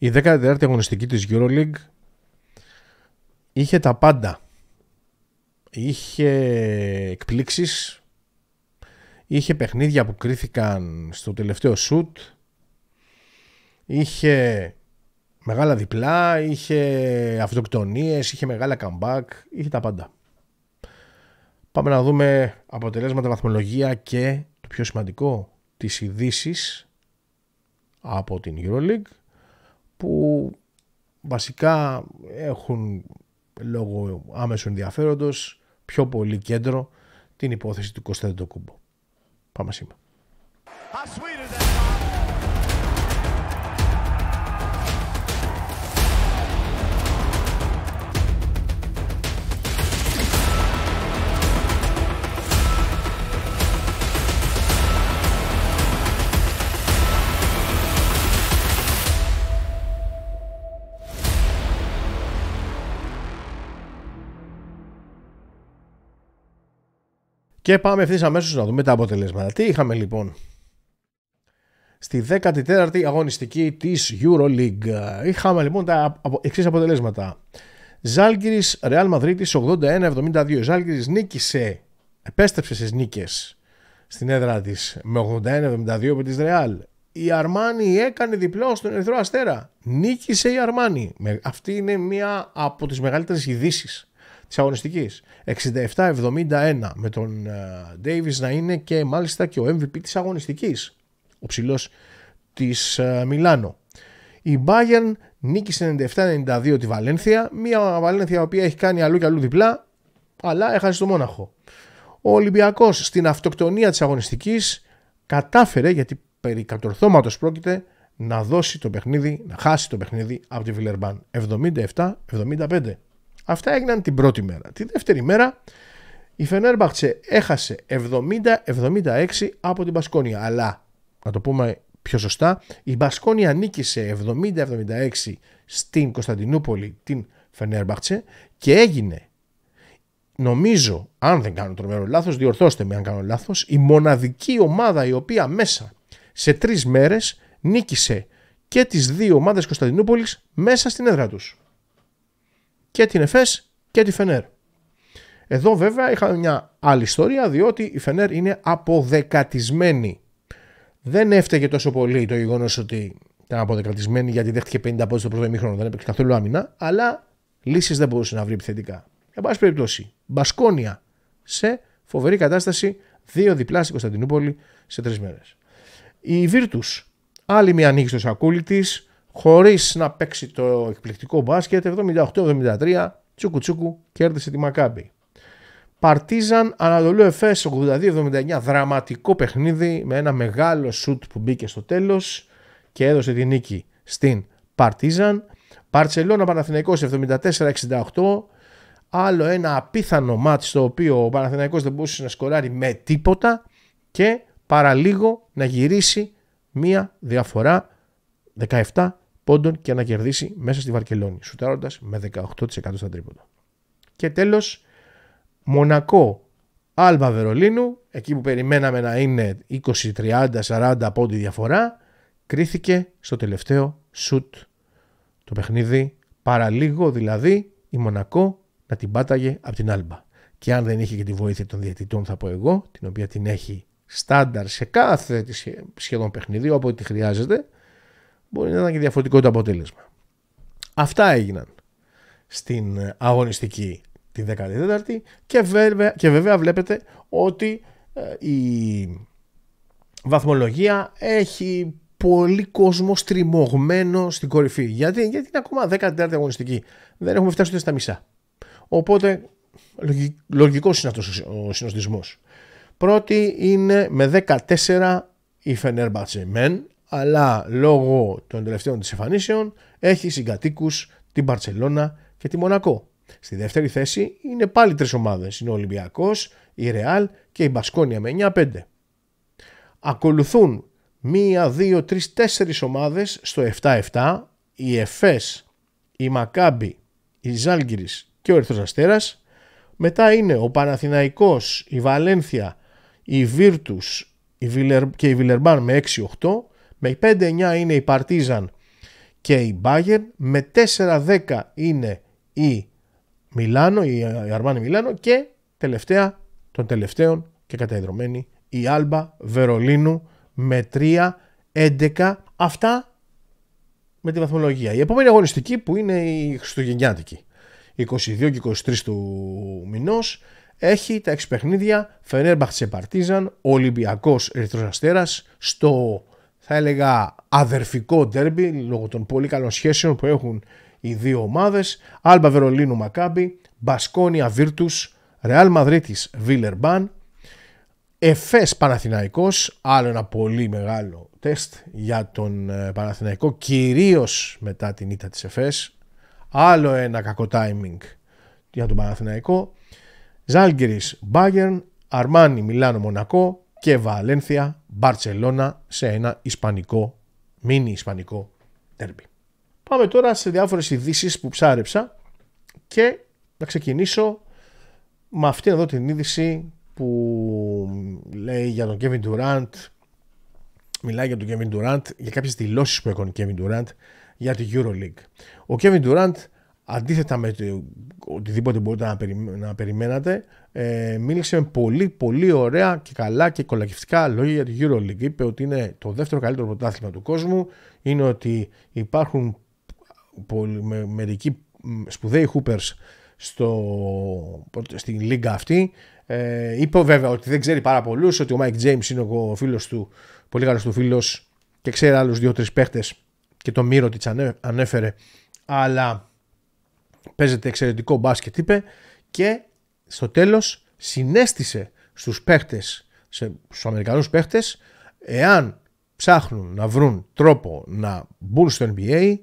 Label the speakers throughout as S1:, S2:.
S1: Η 14η αγωνιστική της EuroLeague είχε τα πάντα. Είχε εκπλήξεις, είχε παιχνίδια που κρίθηκαν στο τελευταίο σουτ, είχε μεγάλα διπλά, είχε αυτοκτονίες, είχε μεγάλα comeback, είχε τα πάντα. Πάμε να δούμε αποτελέσματα, βαθμολογία και το πιο σημαντικό, τις ειδήσεις από την EuroLeague που βασικά έχουν λόγω άμεσου ενδιαφέροντος πιο πολύ κέντρο την υπόθεση του Κωνσταντίνου Κούμπο. Πάμε σήμερα. Και πάμε ευθύς αμέσως να δούμε τα αποτελέσματα. Τι είχαμε λοιπόν στη 14η αγωνιστική της. EuroLeague. Είχαμε λοιπόν τα εξής αποτελέσματα. Ζάλγκυρης Ρεάλ Μαδρίτης 81-72. Ζάλγκη νίκησε, επέστρεψε στις νίκες στην έδρα της με 81-72 από τη Ρεάλ. Η Αρμάνη έκανε διπλό στον Ερυθρό Αστέρα. Νίκησε η Αρμάνη. Αυτή είναι μία από τις μεγαλύτερες ειδήσεις Της αγωνιστικη 67 67-71 με τον Ντέιβι ε, να είναι και μάλιστα και ο MVP της αγωνιστικής. Ο ψηλός της ε, Μιλάνο. Η Bayern νίκησε 97-92 τη Βαλένθια. Μια Βαλένθια η οποία έχει κάνει αλλού και αλλού διπλά, αλλά έχασε το Μόναχο. Ο Ολυμπιακός στην αυτοκτονία της αγωνιστικής κατάφερε, γιατί περί κατορθώματος πρόκειται, να δώσει το παιχνίδι, να χάσει το παιχνίδι από τη Βιλερμπάν. 77-75. Αυτά έγιναν την πρώτη μέρα. Τη δεύτερη μέρα η Φενέρμπαχτσε έχασε 70-76 από την Μπασκόνια. Αλλά, να το πούμε πιο σωστά, η Μπασκόνια νίκησε 70-76 στην Κωνσταντινούπολη την Φενέρμπαχτσε και έγινε, νομίζω, αν δεν κάνω τρομερό λάθος, διορθώστε με αν κάνω λάθος, η μοναδική ομάδα η οποία μέσα σε τρεις μέρες νίκησε και τις δύο ομάδες Κωνσταντινούπολης μέσα στην έδρα τους και την ΕΦΕΣ και τη ΦΕΝΕΡ. Εδώ βέβαια είχαμε μια άλλη ιστορία διότι η ΦΕΝΕΡ είναι αποδεκατισμένη. Δεν έφταιγε τόσο πολύ το γεγονός ότι ήταν αποδεκατισμένη γιατί δέχτηκε 50 πόντου το πρώτο ημίχρονο, δεν έπαιξε καθόλου άμυνα, αλλά λύσεις δεν μπορούσε να βρει επιθετικά. Εν πάση περιπτώσει, Μπασκόνια σε φοβερή κατάσταση, δύο διπλά στην Κωνσταντινούπολη σε τρεις μέρες. Η Βίρτου, άλλη μια ανοίξη στο σακούλι της, χωρίς να παίξει το εκπληκτικό μπάσκετ 78-73 τσούκου τσούκου κέρδισε τη Μακάμπη. Παρτίζαν Ανατολού Εφές 82-79 δραματικό παιχνίδι με ένα μεγάλο σουτ που μπήκε στο τέλος και έδωσε τη νίκη στην Παρτίζαν. Παρτσελώνα Παναθηναϊκός 74-68 άλλο ένα απίθανο μάτι στο οποίο ο Παναθηναϊκός δεν μπορούσε να σκοράρει με τίποτα και παραλίγο να γυρίσει μία διαφορά 17 πόντων και να κερδίσει μέσα στη Βαρκελόνη, σουτάροντας με 18% στα τρίποντα. Και τέλος, Μονακό Άλβα Βερολίνου, εκεί που περιμέναμε να είναι 20, 30, 40 πόντι διαφορά, κρίθηκε στο τελευταίο σουτ το παιχνίδι, παραλίγο δηλαδή η Μονακό να την πάταγε από την Άλμπα. Και αν δεν είχε και τη βοήθεια των διαιτητών, θα πω εγώ, την οποία την έχει στάνταρ σε κάθε σχεδόν παιχνίδι, όποτε τη χρειάζεται, Μπορεί να ήταν και διαφορετικό το αποτέλεσμα. Αυτά έγιναν στην ε, αγωνιστική τη 14η και βέβαια, και βέβαια βλέπετε ότι ε, η βαθμολογία βλεπετε πολύ κόσμο στριμωγμένο στην κορυφή. Γιατί, γιατί είναι ακόμα 14η αγωνιστική. Δεν έχουμε φτάσει ούτε στα μισά. Οπότε λογικός είναι αυτός ο συνοστισμός. Πρώτη είναι με 14 η Φενέρμπατσε μεν, αλλά λόγω των τελευταίων της εμφανίσεων έχει συγκατοίκους την Μπαρτσελώνα και τη Μονακό. Στη δεύτερη θέση είναι πάλι τρεις ομάδες. Είναι ο Ολυμπιακός, η Ρεάλ και η Μπασκόνια με 9-5. Ακολουθούν 1, 2, 3, 4 ομάδες στο 7-7. Η Εφές, η Μακάμπη, η Ζάλγκυρης και ο Ερθρός Αστέρας. Μετά είναι ο Παναθηναϊκός, η Βαλένθια, η Βίρτους και η Βιλερμπάν με 6-8 με 5-9 είναι η Παρτίζαν και η Μπάγερ. Με 4-10 είναι η Μιλάνο, η Αρμάνη Μιλάνο και τελευταία των τελευταίων και καταϊδρωμένη η Άλμπα Βερολίνου με 3-11. Αυτά με τη βαθμολογία. Η επόμενη αγωνιστική που είναι η Χριστουγεννιάτικη. 22 και 23 του μηνός έχει τα 6 παιχνίδια Φενέρμπαχτσε Παρτίζαν, ολυμπιακός Ερυθρός αστέρας στο θα έλεγα αδερφικό ντέρμπι λόγω των πολύ καλών σχέσεων που έχουν οι δύο ομάδες Άλμπα Βερολίνου Μακάμπι, Μπασκόνια Βίρτους, Ρεάλ Μαδρίτης Μπαν, Εφές Παναθηναϊκός, άλλο ένα πολύ μεγάλο τεστ για τον ε, Παναθηναϊκό, κυρίως μετά την ήττα της Εφές. Άλλο ένα κακό timing για τον Παναθηναϊκό. Ζάλγκυρης Μπάγκερν, Αρμάνι Μιλάνο Μονακό, και Βαλένθια, Μπαρτσελώνα σε ένα ισπανικό, μίνι ισπανικό τέρμπι. Πάμε τώρα σε διάφορες ειδήσεις που ψάρεψα και να ξεκινήσω με αυτήν εδώ την είδηση που λέει για τον Kevin Durant μιλάει για τον Kevin Durant για κάποιες δηλώσεις που έκανε ο Kevin Durant για τη EuroLeague. Ο Kevin Durant Αντίθετα με το, οτιδήποτε μπορείτε να, περι, να περιμένατε, ε, μίλησε με πολύ πολύ ωραία και καλά και κολακευτικά λόγια για τη EuroLeague. Είπε ότι είναι το δεύτερο καλύτερο πρωτάθλημα του κόσμου, είναι ότι υπάρχουν με, μερικοί σπουδαίοι hoopers στο, στην λίγα αυτή. Ε, είπε βέβαια ότι δεν ξέρει πάρα πολλούς, ότι ο Mike James είναι ο φίλος του, πολύ καλός του φίλος και ξερει αλλους άλλου δύο-τρεις παίχτες και το μύρο της ανέφερε. Αλλά παίζεται εξαιρετικό μπάσκετ είπε και στο τέλος συνέστησε στους παίχτες, στους Αμερικανούς παίχτες εάν ψάχνουν να βρουν τρόπο να μπουν στο NBA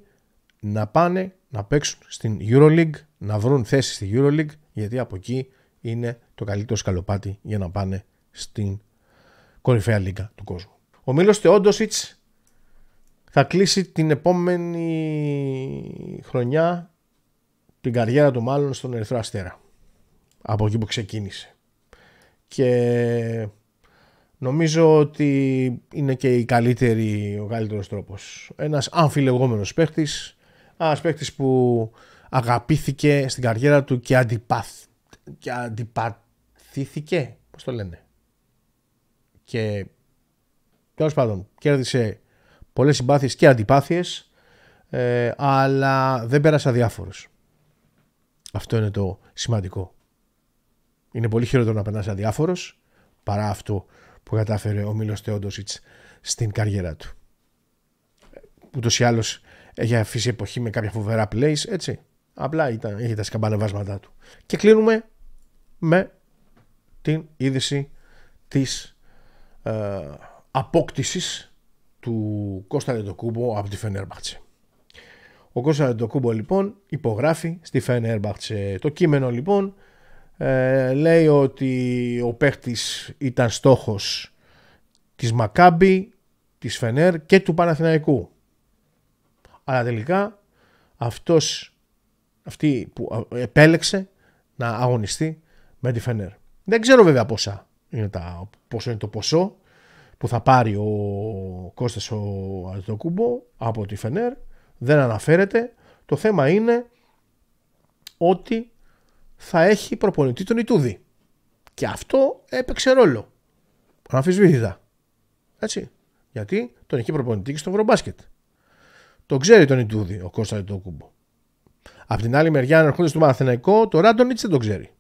S1: να πάνε να παίξουν στην EuroLeague, να βρουν θέση στη EuroLeague γιατί από εκεί είναι το καλύτερο σκαλοπάτι για να πάνε στην κορυφαία λίγα του κόσμου. Ο Μίλος Τεόντοσιτς θα κλείσει την επόμενη χρονιά την καριέρα του μάλλον στον Ερυθρό Αστέρα. Από εκεί που ξεκίνησε. Και νομίζω ότι είναι και η καλύτερη, ο καλύτερος τρόπος. Ένας αμφιλεγόμενος παίχτης, ένας παίχτης που αγαπήθηκε στην καριέρα του και, αντιπαθ, και αντιπαθήθηκε, πώς το λένε. Και τέλος πάντων κέρδισε πολλές συμπάθειες και αντιπάθειες, ε, αλλά δεν πέρασε αδιάφορος. Αυτό είναι το σημαντικό. Είναι πολύ χειρότερο να περνάς αδιάφορος παρά αυτό που κατάφερε ο Μίλος Τεόντοσιτ στην καριέρα του. Ούτως ή άλλως έχει αφήσει εποχή με κάποια φοβερά plays, έτσι. Απλά ήταν, είχε τα σκαμπανεβάσματά του. Και κλείνουμε με την είδηση της ε, απόκτησης του Κώστα Λετοκούμπο από τη Φενέρμπαχτσε. Ο Κώστα Αντοκούμπο λοιπόν υπογράφει στη Φενέρμπαχτσε. Το κείμενο λοιπόν ε, λέει ότι ο παίχτης ήταν στόχος της Μακάμπη, της Φενέρ και του Παναθηναϊκού. Αλλά τελικά αυτός, αυτή που επέλεξε να αγωνιστεί με τη Φενέρ. Δεν ξέρω βέβαια πόσα είναι τα, το ποσό που θα πάρει ο Κώστας ο Αντοκούμπο από τη Φενέρ δεν αναφέρεται. Το θέμα είναι ότι θα έχει προπονητή τον Ιτούδη. Και αυτό έπαιξε ρόλο. Αναμφισβήτητα. Έτσι. Γιατί τον έχει προπονητή και στο Βρομπάσκετ. Το ξέρει τον Ιτούδη ο Κώστα Ιτούκουμπο. Απ' την άλλη μεριά, αν έρχονται στο τώρα το Ράντονιτ δεν το ξέρει.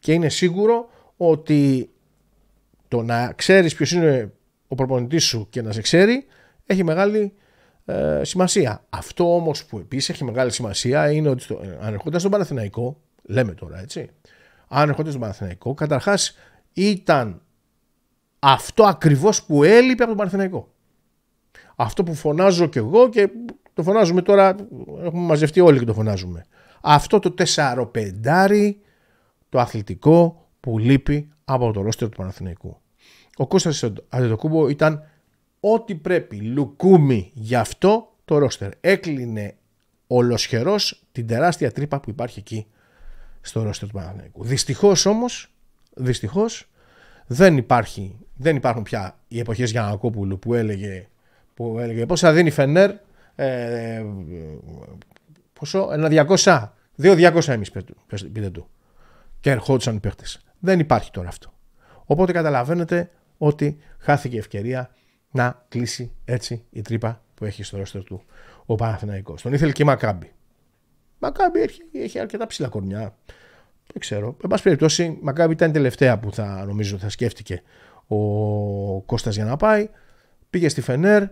S1: Και είναι σίγουρο ότι το να ξέρεις ποιος είναι ο προπονητής σου και να σε ξέρει έχει μεγάλη ε, σημασία. Αυτό όμως που επίσης έχει μεγάλη σημασία είναι ότι αν ερχόταν στον Παναθηναϊκό, λέμε τώρα έτσι, αν ερχόταν στον Παναθηναϊκό, καταρχάς ήταν αυτό ακριβώς που έλειπε από τον Παναθηναϊκό. Αυτό που φωνάζω κι εγώ και το φωνάζουμε τώρα, έχουμε μαζευτεί όλοι και το φωνάζουμε. Αυτό το 4 το αθλητικό που λείπει από το ρόστερ του Παναθηναϊκού. Ο Κώστας Αντετοκούμπο ήταν ό,τι πρέπει λουκούμι γι' αυτό το ρόστερ. Έκλεινε ολοσχερός την τεράστια τρύπα που υπάρχει εκεί στο ρόστερ του Παναθηναϊκού. Δυστυχώς όμως, δυστυχώς, δεν, υπάρχει, δεν υπάρχουν πια οι εποχές Γιανακόπουλου που έλεγε, που έλεγε πόσα θα δίνει Φενέρ ε, πόσο, ένα 200, δύο 200 εμείς πείτε του και ερχόντουσαν οι παίχτες. Δεν υπάρχει τώρα αυτό. Οπότε καταλαβαίνετε ότι χάθηκε ευκαιρία να κλείσει έτσι η τρύπα που έχει στο ρόστερ του ο Παναθηναϊκός. Τον ήθελε και η Μακάμπη. Μακάμπη έχει, έχει αρκετά ψηλά κορμιά. Δεν ξέρω. Εν πάση περιπτώσει, η Μακάμπη ήταν η τελευταία που θα νομίζω θα σκέφτηκε ο Κώστας για να πάει. Πήγε στη Φενέρ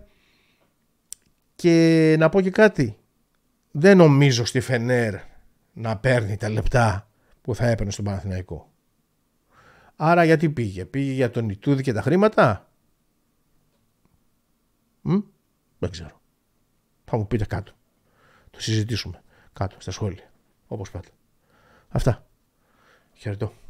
S1: και να πω και κάτι. Δεν νομίζω στη Φενέρ να παίρνει τα λεπτά που θα έπαιρνε στον Παναθηναϊκό. Άρα γιατί πήγε. Πήγε για τον Ιτούδη και τα χρήματα. Δεν ξέρω. Θα μου πείτε κάτω. Το συζητήσουμε κάτω στα σχόλια. Όπως πάντα. Αυτά. Χαιρετώ.